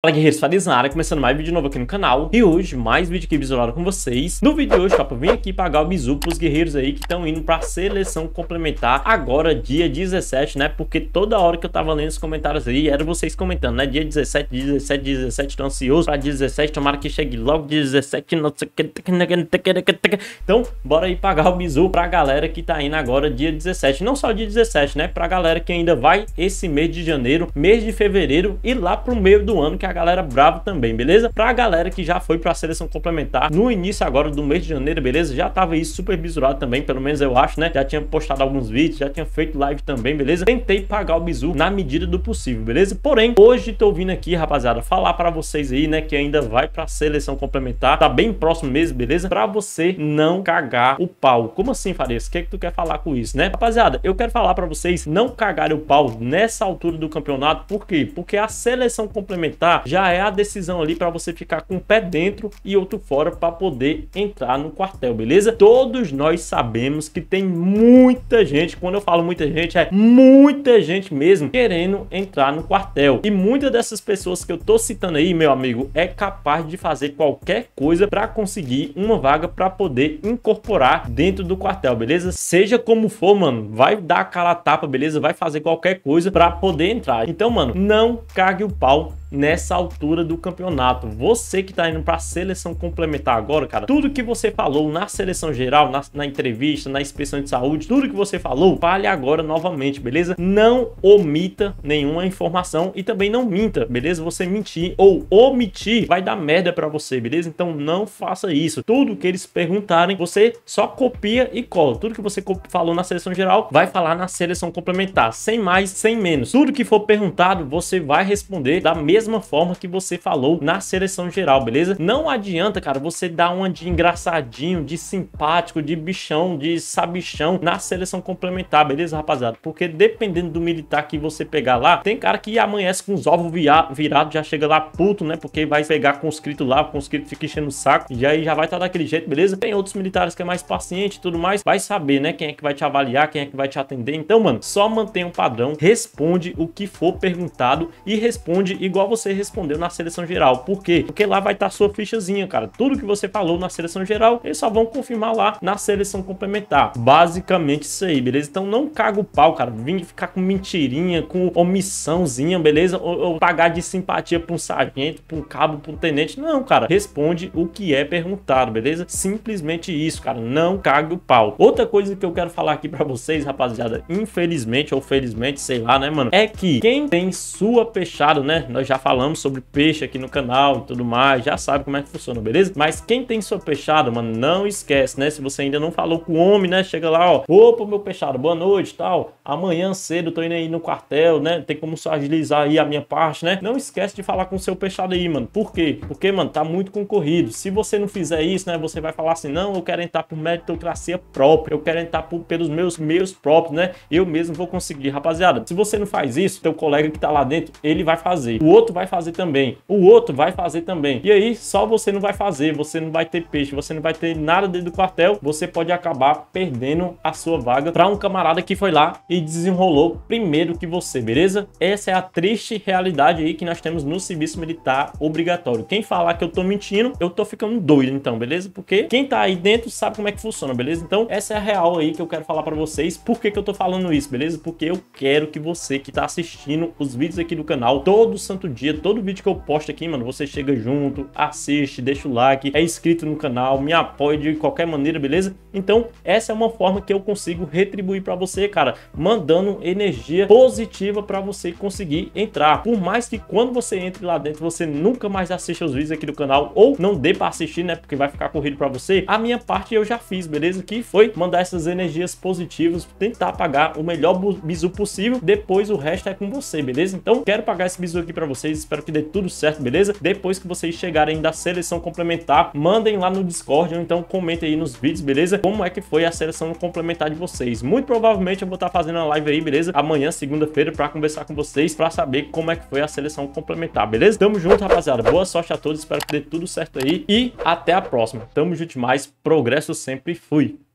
Fala guerreiros, Fadez na área, começando mais vídeo novo aqui no canal E hoje, mais vídeo aqui visualizado com vocês No vídeo de hoje, papo, eu vim aqui pagar o bizu pros guerreiros aí que estão indo pra seleção complementar Agora, dia 17, né? Porque toda hora que eu tava lendo os comentários aí, era vocês comentando, né? Dia 17, 17, 17, tô ansioso pra 17 Tomara que chegue logo dia 17, não sei que... Então, bora aí pagar o bizu pra galera que tá indo agora dia 17 Não só dia 17, né? Pra galera que ainda vai esse mês de janeiro, mês de fevereiro e lá pro meio do ano que a galera brava também, beleza? Pra galera que já foi pra seleção complementar no início agora do mês de janeiro, beleza? Já tava isso super bisurado também, pelo menos eu acho, né? Já tinha postado alguns vídeos, já tinha feito live também, beleza? Tentei pagar o bizu na medida do possível, beleza? Porém, hoje tô vindo aqui, rapaziada, falar pra vocês aí, né? Que ainda vai pra seleção complementar, tá bem próximo mesmo, beleza? Pra você não cagar o pau. Como assim, Farias? O que é que tu quer falar com isso, né? Rapaziada, eu quero falar pra vocês não cagarem o pau nessa altura do campeonato, por quê? Porque a seleção complementar Tá, já é a decisão ali para você ficar com um pé dentro e outro fora para poder entrar no quartel, beleza? Todos nós sabemos que tem muita gente, quando eu falo muita gente, é muita gente mesmo querendo entrar no quartel. E muitas dessas pessoas que eu tô citando aí, meu amigo, é capaz de fazer qualquer coisa para conseguir uma vaga para poder incorporar dentro do quartel, beleza? Seja como for, mano, vai dar aquela tapa, beleza? Vai fazer qualquer coisa para poder entrar. Então, mano, não cague o pau nessa altura do campeonato. Você que tá indo para a seleção complementar agora, cara, tudo que você falou na seleção geral, na, na, entrevista, na inspeção de saúde, tudo que você falou, fale agora novamente, beleza? Não omita nenhuma informação e também não minta, beleza? Você mentir ou omitir vai dar merda para você, beleza? Então não faça isso. Tudo que eles perguntarem, você só copia e cola. Tudo que você falou na seleção geral, vai falar na seleção complementar, sem mais, sem menos. Tudo que for perguntado, você vai responder da mesma mesma forma que você falou na seleção geral, beleza? Não adianta, cara, você dar uma de engraçadinho, de simpático, de bichão, de sabichão na seleção complementar, beleza, rapaziada? Porque dependendo do militar que você pegar lá, tem cara que amanhece com os ovos virados, já chega lá puto, né? Porque vai pegar conscrito lá, conscrito fica enchendo o saco, e aí já vai estar tá daquele jeito, beleza? Tem outros militares que é mais paciente e tudo mais, vai saber, né? Quem é que vai te avaliar, quem é que vai te atender. Então, mano, só mantém o um padrão, responde o que for perguntado e responde igual você respondeu na seleção geral. Por quê? Porque lá vai estar tá sua fichazinha, cara. Tudo que você falou na seleção geral, eles só vão confirmar lá na seleção complementar. Basicamente isso aí, beleza? Então não caga o pau, cara. Vim ficar com mentirinha, com omissãozinha, beleza? Ou, ou pagar de simpatia pra um sargento, pra um cabo, pra um tenente. Não, cara. Responde o que é perguntado, beleza? Simplesmente isso, cara. Não caga o pau. Outra coisa que eu quero falar aqui pra vocês, rapaziada, infelizmente ou felizmente, sei lá, né, mano? É que quem tem sua fechada, né? Nós já falamos sobre peixe aqui no canal e tudo mais, já sabe como é que funciona, beleza? Mas quem tem sua peixada, mano, não esquece, né? Se você ainda não falou com o homem, né? Chega lá, ó, opa, meu peixado, boa noite, tal. Amanhã cedo eu tô indo aí no quartel, né? Tem como agilizar aí a minha parte, né? Não esquece de falar com o seu peixado aí, mano. Por quê? Porque, mano, tá muito concorrido. Se você não fizer isso, né? Você vai falar assim, não, eu quero entrar por meritocracia própria, eu quero entrar por, pelos meus meios próprios, né? Eu mesmo vou conseguir, rapaziada. Se você não faz isso, teu colega que tá lá dentro, ele vai fazer. O outro outro vai fazer também, o outro vai fazer também. E aí só você não vai fazer, você não vai ter peixe, você não vai ter nada dentro do quartel, você pode acabar perdendo a sua vaga para um camarada que foi lá e desenrolou primeiro que você, beleza? Essa é a triste realidade aí que nós temos no serviço militar obrigatório. Quem falar que eu tô mentindo, eu tô ficando doido então, beleza? Porque quem tá aí dentro sabe como é que funciona, beleza? Então essa é a real aí que eu quero falar para vocês. Por que que eu tô falando isso, beleza? Porque eu quero que você que tá assistindo os vídeos aqui do canal todo santo dia dia. Todo vídeo que eu posto aqui, mano, você chega junto, assiste, deixa o like, é inscrito no canal, me apoia de qualquer maneira, beleza? Então, essa é uma forma que eu consigo retribuir para você, cara, mandando energia positiva para você conseguir entrar. Por mais que quando você entre lá dentro, você nunca mais assista os vídeos aqui do canal ou não dê para assistir, né, porque vai ficar corrido para você. A minha parte eu já fiz, beleza? Que foi mandar essas energias positivas, tentar pagar o melhor bizu possível, depois o resto é com você, beleza? Então, quero pagar esse bizu aqui para você vocês, espero que dê tudo certo, beleza? Depois que vocês chegarem da seleção complementar, mandem lá no Discord ou então comentem aí nos vídeos, beleza? Como é que foi a seleção complementar de vocês. Muito provavelmente eu vou estar fazendo a live aí, beleza? Amanhã, segunda-feira, para conversar com vocês, para saber como é que foi a seleção complementar, beleza? Tamo junto, rapaziada. Boa sorte a todos, espero que dê tudo certo aí e até a próxima. Tamo junto mais, progresso sempre, fui!